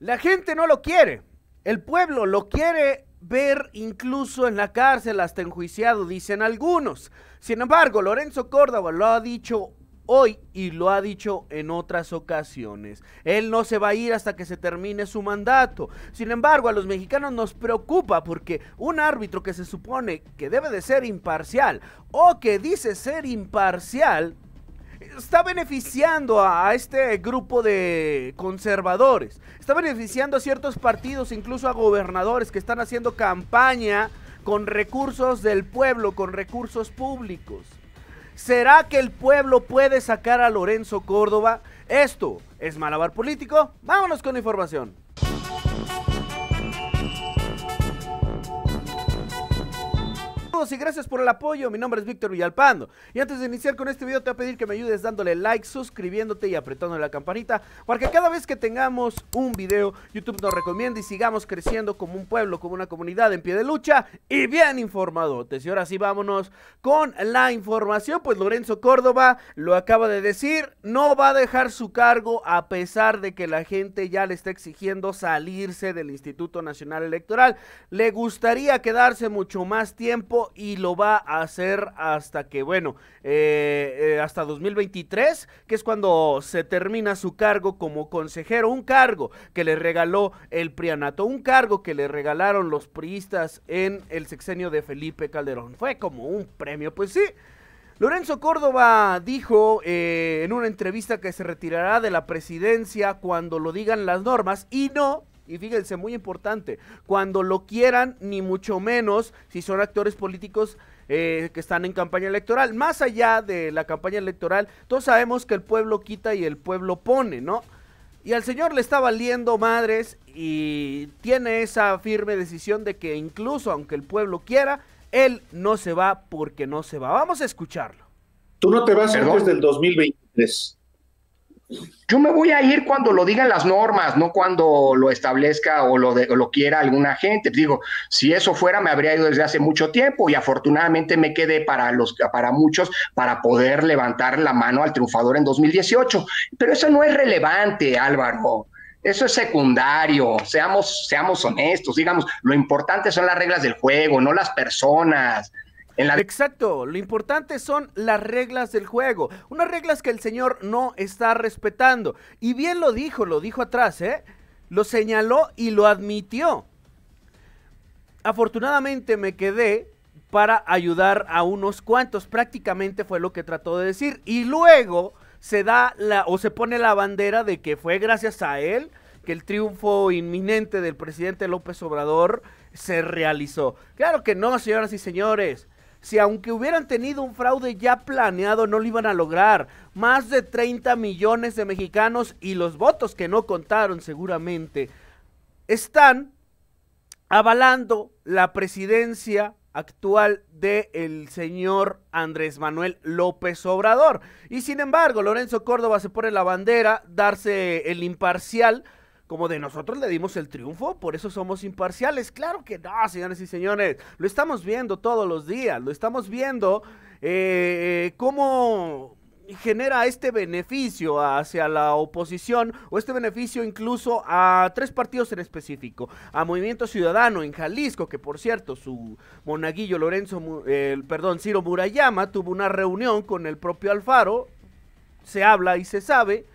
La gente no lo quiere. El pueblo lo quiere ver incluso en la cárcel hasta enjuiciado, dicen algunos. Sin embargo, Lorenzo Córdoba lo ha dicho hoy y lo ha dicho en otras ocasiones. Él no se va a ir hasta que se termine su mandato. Sin embargo, a los mexicanos nos preocupa porque un árbitro que se supone que debe de ser imparcial o que dice ser imparcial está beneficiando a, este grupo de conservadores, está beneficiando a ciertos partidos, incluso a gobernadores que están haciendo campaña con recursos del pueblo, con recursos públicos. ¿Será que el pueblo puede sacar a Lorenzo Córdoba? Esto es Malabar Político. Vámonos con la información. y gracias por el apoyo. Mi nombre es Víctor Villalpando. Y antes de iniciar con este video, te voy a pedir que me ayudes dándole like, suscribiéndote y apretando la campanita. Porque cada vez que tengamos un video, YouTube nos recomienda y sigamos creciendo como un pueblo, como una comunidad en pie de lucha y bien informadotes. Y ahora sí, vámonos con la información. Pues Lorenzo Córdoba lo acaba de decir, no va a dejar su cargo a pesar de que la gente ya le está exigiendo salirse del Instituto Nacional Electoral. Le gustaría quedarse mucho más tiempo y lo va a hacer hasta que, bueno, eh, eh, hasta 2023, que es cuando se termina su cargo como consejero, un cargo que le regaló el Prianato, un cargo que le regalaron los priistas en el sexenio de Felipe Calderón. Fue como un premio, pues sí. Lorenzo Córdoba dijo eh, en una entrevista que se retirará de la presidencia cuando lo digan las normas y no y fíjense, muy importante, cuando lo quieran, ni mucho menos si son actores políticos eh, que están en campaña electoral. Más allá de la campaña electoral, todos sabemos que el pueblo quita y el pueblo pone, ¿no? Y al señor le está valiendo madres y tiene esa firme decisión de que incluso aunque el pueblo quiera, él no se va porque no se va. Vamos a escucharlo. Tú no te vas antes del 2023. Yo me voy a ir cuando lo digan las normas, no cuando lo establezca o lo, lo quiera alguna gente. Digo, si eso fuera, me habría ido desde hace mucho tiempo y afortunadamente me quedé para, los, para muchos para poder levantar la mano al triunfador en 2018. Pero eso no es relevante, Álvaro. Eso es secundario, seamos, seamos honestos, digamos, lo importante son las reglas del juego, no las personas. Exacto, lo importante son las reglas del juego, unas reglas que el señor no está respetando. Y bien lo dijo, lo dijo atrás, ¿eh? Lo señaló y lo admitió. Afortunadamente me quedé para ayudar a unos cuantos, prácticamente fue lo que trató de decir. Y luego se da la o se pone la bandera de que fue gracias a él que el triunfo inminente del presidente López Obrador se realizó. Claro que no, señoras y señores si aunque hubieran tenido un fraude ya planeado no lo iban a lograr. Más de 30 millones de mexicanos y los votos que no contaron seguramente están avalando la presidencia actual del señor Andrés Manuel López Obrador. Y sin embargo, Lorenzo Córdoba se pone la bandera, darse el imparcial como de nosotros le dimos el triunfo, por eso somos imparciales. Claro que no, señores y señores. Lo estamos viendo todos los días, lo estamos viendo eh, cómo genera este beneficio hacia la oposición o este beneficio incluso a tres partidos en específico, a Movimiento Ciudadano en Jalisco, que por cierto su monaguillo Lorenzo, perdón, Ciro Murayama tuvo una reunión con el propio Alfaro, se habla y se sabe,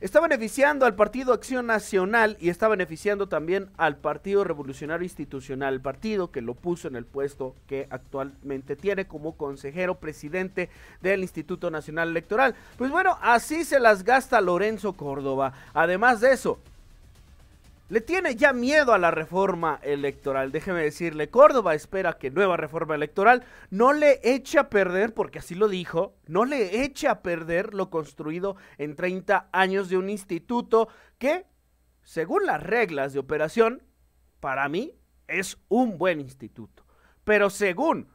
Está beneficiando al Partido Acción Nacional y está beneficiando también al Partido Revolucionario Institucional, el partido que lo puso en el puesto que actualmente tiene como consejero presidente del Instituto Nacional Electoral. Pues bueno, así se las gasta Lorenzo Córdoba. Además de eso, le tiene ya miedo a la reforma electoral. Déjeme decirle, Córdoba espera que nueva reforma electoral no le eche a perder, porque así lo dijo, no le eche a perder lo construido en 30 años de un instituto que, según las reglas de operación, para mí es un buen instituto. Pero según,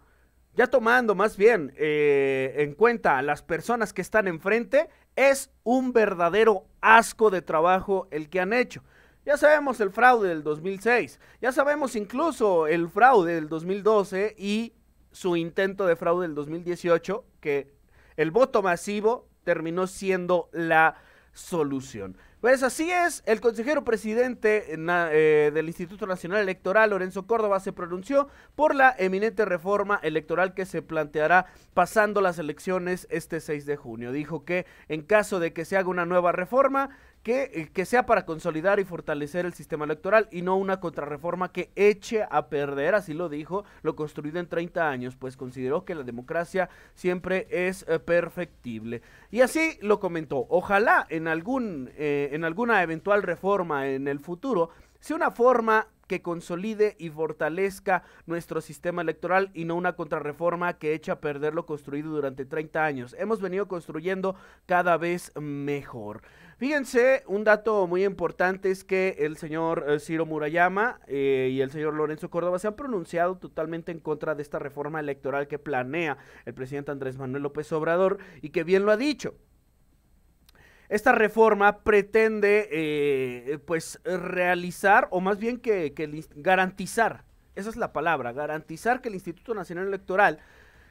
ya tomando más bien eh, en cuenta a las personas que están enfrente, es un verdadero asco de trabajo el que han hecho. Ya sabemos el fraude del 2006, ya sabemos incluso el fraude del 2012 y su intento de fraude del 2018, que el voto masivo terminó siendo la solución. Pues así es, el consejero presidente eh, eh, del Instituto Nacional Electoral, Lorenzo Córdoba, se pronunció por la eminente reforma electoral que se planteará pasando las elecciones este 6 de junio. Dijo que en caso de que se haga una nueva reforma, eh, que, sea para consolidar y fortalecer el sistema electoral y no una contrarreforma que eche a perder, así lo dijo, lo construido en 30 años, pues consideró que la democracia siempre es eh, perfectible. Y así lo comentó, ojalá en, algún, eh, en alguna eventual reforma en el futuro sea una forma que consolide y fortalezca nuestro sistema electoral y no una contrarreforma que echa a perder lo construido durante 30 años. Hemos venido construyendo cada vez mejor. Fíjense, un dato muy importante es que el señor eh, Ciro Murayama eh, y el señor Lorenzo Córdoba se han pronunciado totalmente en contra de esta reforma electoral que planea el presidente Andrés Manuel López Obrador y que bien lo ha dicho. Esta reforma pretende eh, pues realizar, o más bien que, garantizar, esa es la palabra, garantizar que el Instituto Nacional Electoral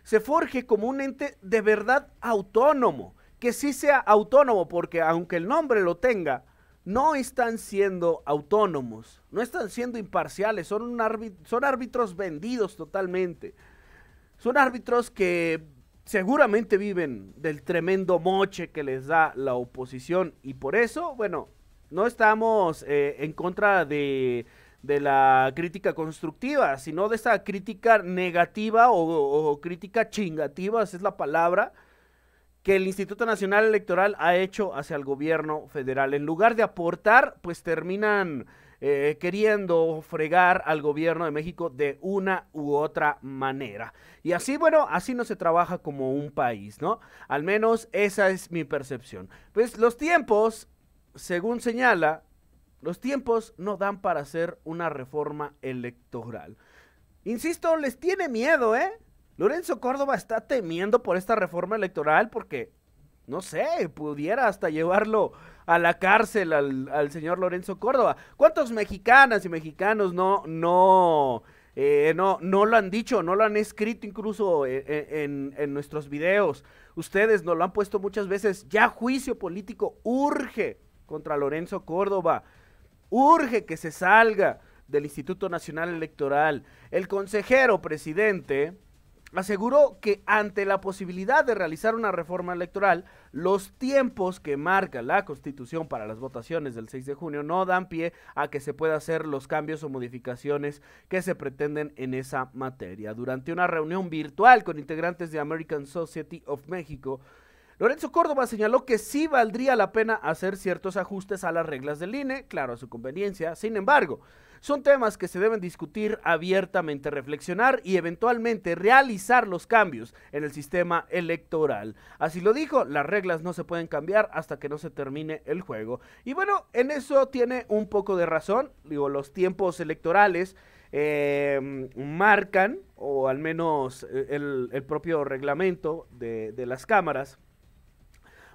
se forje como un ente de verdad autónomo, que sí sea autónomo, porque aunque el nombre lo tenga, no están siendo autónomos, no están siendo imparciales, son árbitros vendidos totalmente. Son árbitros que seguramente viven del tremendo moche que les da la oposición y por eso, bueno, no estamos eh, en contra de, de, la crítica constructiva, sino de esa crítica negativa o, o crítica chingativa, esa es la palabra que el Instituto Nacional Electoral ha hecho hacia el gobierno federal. En lugar de aportar, pues terminan eh, queriendo fregar al gobierno de México de una u otra manera. Y así, bueno, así no se trabaja como un país, ¿no? Al menos esa es mi percepción. Pues los tiempos, según señala, los tiempos no dan para hacer una reforma electoral. Insisto, les tiene miedo, ¿eh? Lorenzo Córdoba está temiendo por esta reforma electoral porque no sé, pudiera hasta llevarlo a la cárcel al, señor Lorenzo Córdoba. ¿Cuántos mexicanas y mexicanos no, no, eh, no, no lo han dicho, no lo han escrito incluso eh, eh, en, en nuestros videos? Ustedes nos lo han puesto muchas veces, ya juicio político urge contra Lorenzo Córdoba, urge que se salga del Instituto Nacional Electoral. El consejero presidente aseguró que ante la posibilidad de realizar una reforma electoral, los tiempos que marca la Constitución para las votaciones del 6 de junio no dan pie a que se pueda hacer los cambios o modificaciones que se pretenden en esa materia. Durante una reunión virtual con integrantes de American Society of Mexico, Lorenzo Córdoba señaló que sí valdría la pena hacer ciertos ajustes a las reglas del INE, claro, a su conveniencia. Sin embargo, son temas que se deben discutir abiertamente, reflexionar y eventualmente realizar los cambios en el sistema electoral. Así lo dijo, las reglas no se pueden cambiar hasta que no se termine el juego. Y bueno, en eso tiene un poco de razón, digo, los tiempos electorales. Em, marcan, o al menos eh, el, propio reglamento de las cámaras,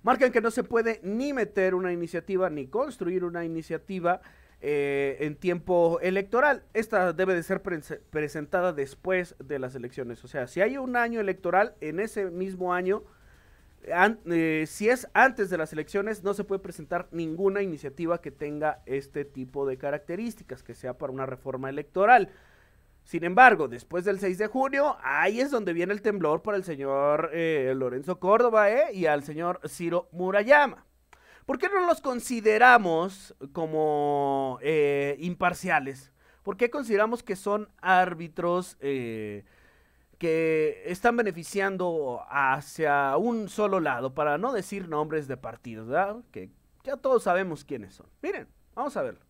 Marcan que no se puede ni meter una iniciativa ni construir una iniciativa eh, en tiempo electoral. Esta debe de ser presentada después de las elecciones. O sea, si hay un año electoral, en ese mismo año, eh, si es antes de las elecciones, no se puede presentar ninguna iniciativa que tenga este tipo de características, que sea para una reforma electoral. Sin embargo, después del 6 de junio, ahí es donde viene el temblor para el señor eh, Lorenzo Córdoba eh, y al señor Ciro Murayama. ¿Por qué no los consideramos como eh, imparciales? ¿Por qué consideramos que son árbitros que están beneficiando hacia un solo lado, para no decir nombres de partidos, Que ya todos sabemos quiénes son. Miren, vamos a verlo.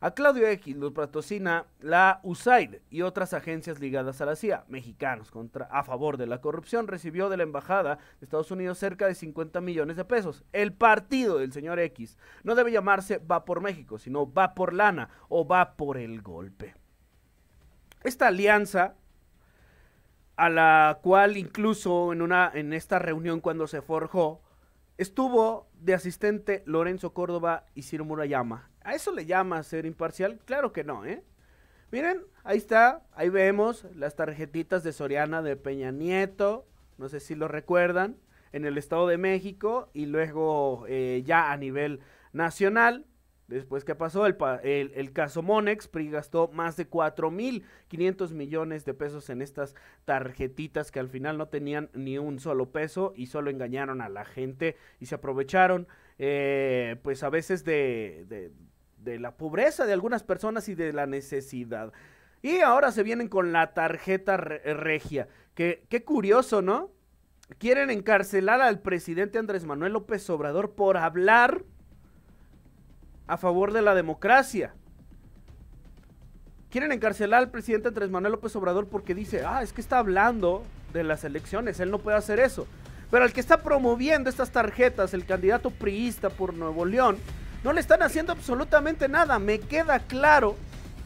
A Claudio X los patrocina la USAID y otras agencias ligadas a la CIA. Mexicanos contra, a favor de la corrupción recibió de la Embajada de Estados Unidos cerca de 50 millones de pesos. El partido del señor X no debe llamarse Va por México, sino Va por Lana o Va por el Golpe. Esta alianza a la cual incluso en, una, en esta reunión cuando se forjó, estuvo de asistente Lorenzo Córdoba y Ciro Murayama ¿A eso le llama ser imparcial? Claro que no, ¿eh? Miren, ahí está, ahí vemos las tarjetitas de Soriana de Peña Nieto, no sé si lo recuerdan, en el Estado de México y luego eh, ya a nivel nacional. Después que pasó el, caso Monex, PRI gastó más de 4.500 millones de pesos en estas tarjetitas que al final no tenían ni un solo peso y solo engañaron a la gente y se aprovecharon, eh, pues a veces de de la pobreza de algunas personas y de la necesidad. Y ahora se vienen con la tarjeta eh, regia. Que, qué curioso, ¿no? Quieren encarcelar al presidente Andrés Manuel López Obrador por hablar a favor de la democracia. Quieren encarcelar al presidente Andrés Manuel López Obrador porque dice, ah, es que está hablando de las elecciones, él no puede hacer eso. Pero el que está promoviendo estas tarjetas, el candidato priista por Nuevo León, no le están haciendo absolutamente nada. Me queda claro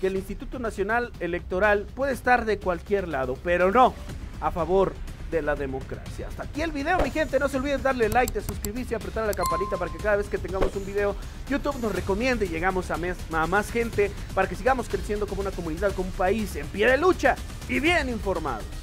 que el Instituto Nacional Electoral puede estar de cualquier lado, pero no a favor de la democracia. Hasta aquí el video, mi gente. No se olviden darle like, de suscribirse y apretar la campanita para que cada vez que tengamos un video, YouTube nos recomiende y llegamos a, a más gente para que sigamos creciendo como una comunidad, como un país en pie de lucha y bien informados.